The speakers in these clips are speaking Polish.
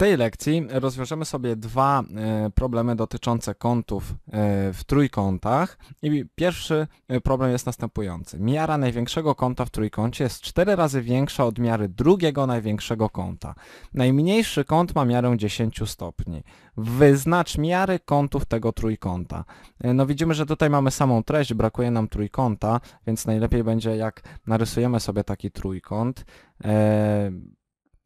tej lekcji rozwiążemy sobie dwa e, problemy dotyczące kątów e, w trójkątach i pierwszy e, problem jest następujący. Miara największego kąta w trójkącie jest 4 razy większa od miary drugiego największego kąta. Najmniejszy kąt ma miarę 10 stopni. Wyznacz miary kątów tego trójkąta. No widzimy, że tutaj mamy samą treść, brakuje nam trójkąta, więc najlepiej będzie jak narysujemy sobie taki trójkąt. Eee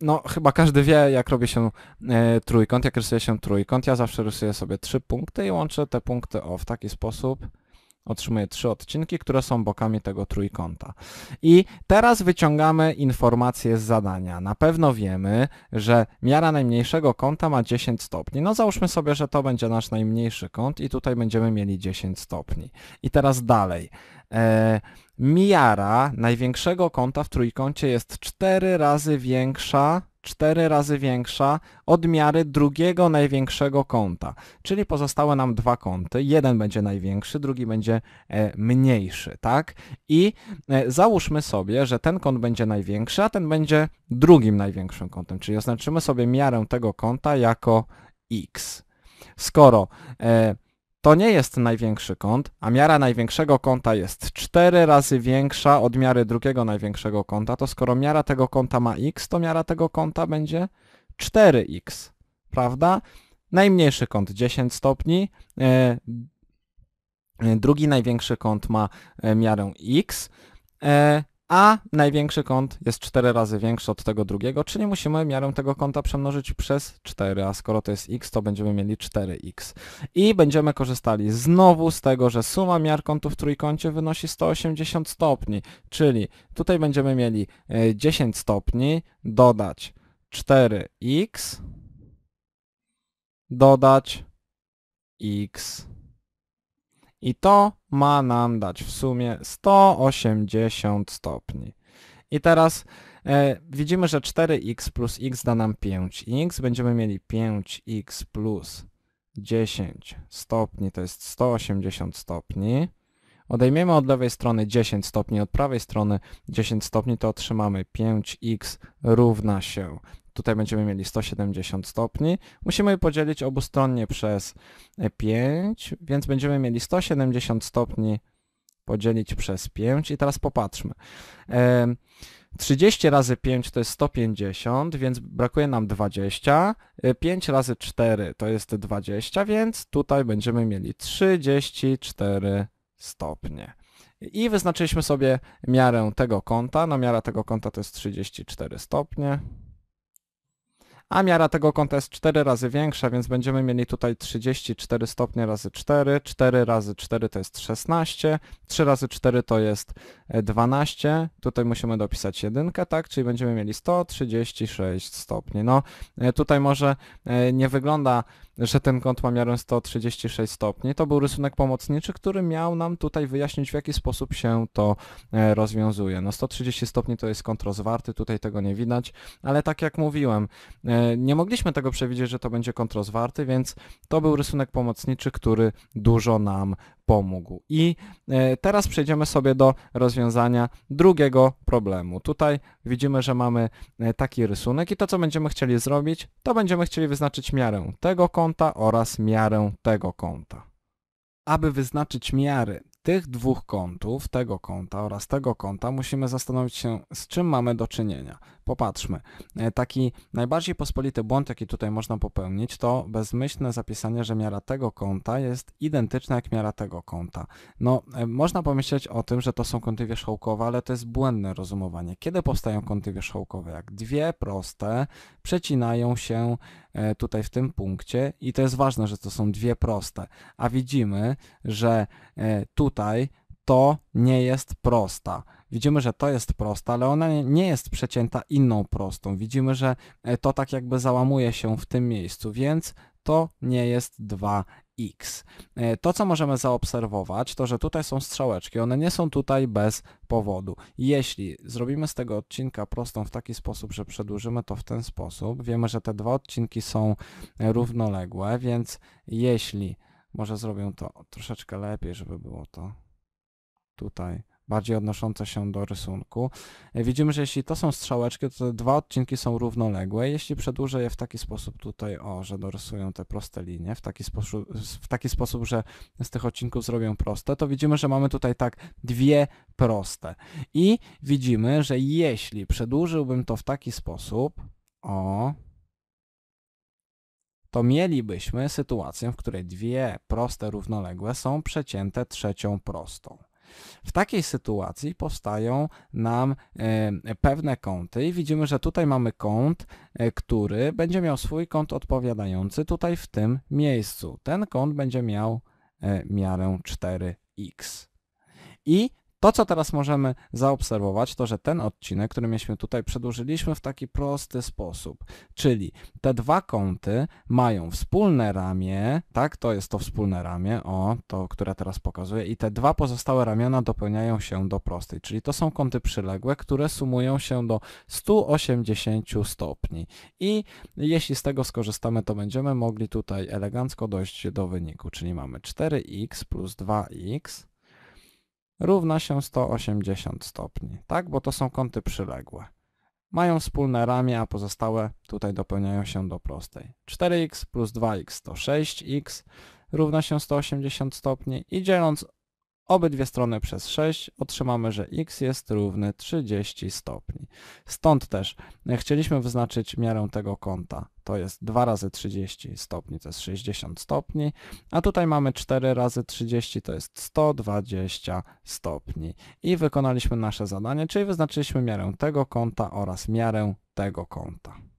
no chyba każdy wie, jak robi się e, trójkąt, jak rysuje się trójkąt. Ja zawsze rysuję sobie trzy punkty i łączę te punkty o w taki sposób, otrzymuje trzy odcinki, które są bokami tego trójkąta. I teraz wyciągamy informacje z zadania. Na pewno wiemy, że miara najmniejszego kąta ma 10 stopni. No załóżmy sobie, że to będzie nasz najmniejszy kąt i tutaj będziemy mieli 10 stopni. I teraz dalej. E, miara największego kąta w trójkącie jest 4 razy większa 4 razy większa od miary drugiego największego kąta. Czyli pozostałe nam dwa kąty. Jeden będzie największy, drugi będzie e, mniejszy, tak? I e, załóżmy sobie, że ten kąt będzie największy, a ten będzie drugim największym kątem. Czyli oznaczymy sobie miarę tego kąta jako x. Skoro e, to nie jest największy kąt, a miara największego kąta jest 4 razy większa od miary drugiego największego kąta, to skoro miara tego kąta ma x, to miara tego kąta będzie 4x, prawda? Najmniejszy kąt 10 stopni, e, e, drugi największy kąt ma e, miarę x, a największy kąt jest 4 razy większy od tego drugiego, czyli musimy miarę tego kąta przemnożyć przez 4, a skoro to jest x, to będziemy mieli 4x. I będziemy korzystali znowu z tego, że suma miar kątów w trójkącie wynosi 180 stopni, czyli tutaj będziemy mieli 10 e, stopni, dodać 4x, dodać x. I to ma nam dać w sumie 180 stopni. I teraz e, widzimy, że 4x plus x da nam 5x. Będziemy mieli 5x plus 10 stopni, to jest 180 stopni. Odejmiemy od lewej strony 10 stopni, od prawej strony 10 stopni, to otrzymamy 5x równa się Tutaj będziemy mieli 170 stopni. Musimy podzielić obustronnie przez 5, e, więc będziemy mieli 170 stopni podzielić przez 5 i teraz popatrzmy. 30 razy 5 to jest 150, więc brakuje nam 20. 5 e, razy 4 to jest 20, więc tutaj będziemy mieli 34 stopnie. I wyznaczyliśmy sobie miarę tego kąta. No miara tego kąta to jest 34 stopnie a miara tego kąta jest 4 razy większa, więc będziemy mieli tutaj 34 stopnie razy 4, 4 razy 4 to jest 16, 3 razy 4 to jest 12, e, tutaj musimy dopisać jedynkę, tak, czyli będziemy mieli 136 stopni. No e, tutaj może e, nie wygląda, że ten kąt ma miarę 136 stopni, to był rysunek pomocniczy, który miał nam tutaj wyjaśnić w jaki sposób się to rozwiązuje. No 130 stopni to jest kąt rozwarty, tutaj tego nie widać, ale tak jak mówiłem, E, nie mogliśmy tego przewidzieć, że to będzie kontrozwarty, więc to był rysunek pomocniczy, który dużo nam pomógł. I e, teraz przejdziemy sobie do rozwiązania drugiego problemu. Tutaj widzimy, że mamy e, taki rysunek i to, co będziemy chcieli zrobić, to będziemy chcieli wyznaczyć miarę tego kąta oraz miarę tego kąta. Aby wyznaczyć miary tych dwóch kątów, tego kąta oraz tego kąta, musimy zastanowić się, z czym mamy do czynienia. Popatrzmy. E, taki najbardziej pospolity błąd, jaki tutaj można popełnić, to bezmyślne zapisanie, że miara tego kąta jest identyczna jak miara tego kąta. No, e, można pomyśleć o tym, że to są kąty wierzchołkowe, ale to jest błędne rozumowanie. Kiedy powstają kąty wierzchołkowe? Jak dwie proste przecinają się E, tutaj w tym punkcie i to jest ważne, że to są dwie proste, a widzimy, że e, tutaj to nie jest prosta. Widzimy, że to jest prosta, ale ona nie jest przecięta inną prostą. Widzimy, że e, to tak jakby załamuje się w tym miejscu, więc to nie jest 2 X. E, to, co możemy zaobserwować, to że tutaj są strzałeczki. One nie są tutaj bez powodu. Jeśli zrobimy z tego odcinka prostą w taki sposób, że przedłużymy to w ten sposób, wiemy, że te dwa odcinki są e, równoległe, więc jeśli, może zrobię to troszeczkę lepiej, żeby było to tutaj bardziej odnoszące się do rysunku. E, widzimy, że jeśli to są strzałeczki, to dwa odcinki są równoległe. Jeśli przedłużę je w taki sposób tutaj, o, że dorysują te proste linie, w taki, sposób, w taki sposób, że z tych odcinków zrobię proste, to widzimy, że mamy tutaj tak dwie proste. I widzimy, że jeśli przedłużyłbym to w taki sposób, o, to mielibyśmy sytuację, w której dwie proste równoległe są przecięte trzecią prostą. W takiej sytuacji powstają nam e, pewne kąty i widzimy, że tutaj mamy kąt, e, który będzie miał swój kąt odpowiadający tutaj w tym miejscu. Ten kąt będzie miał e, miarę 4x. I to, co teraz możemy zaobserwować, to że ten odcinek, który mieliśmy tutaj, przedłużyliśmy w taki prosty sposób, czyli te dwa kąty mają wspólne ramię, tak, to jest to wspólne ramię, o, to, które teraz pokazuję, i te dwa pozostałe ramiona dopełniają się do prostej, czyli to są kąty przyległe, które sumują się do 180 stopni. I jeśli z tego skorzystamy, to będziemy mogli tutaj elegancko dojść do wyniku, czyli mamy 4x plus 2x równa się 180 stopni, tak? Bo to są kąty przyległe. Mają wspólne ramię, a pozostałe tutaj dopełniają się do prostej. 4x plus 2x to 6x równa się 180 stopni i dzieląc obydwie strony przez 6 otrzymamy, że x jest równy 30 stopni. Stąd też e, chcieliśmy wyznaczyć miarę tego kąta. To jest 2 razy 30 stopni, to jest 60 stopni, a tutaj mamy 4 razy 30, to jest 120 stopni. I wykonaliśmy nasze zadanie, czyli wyznaczyliśmy miarę tego kąta oraz miarę tego kąta.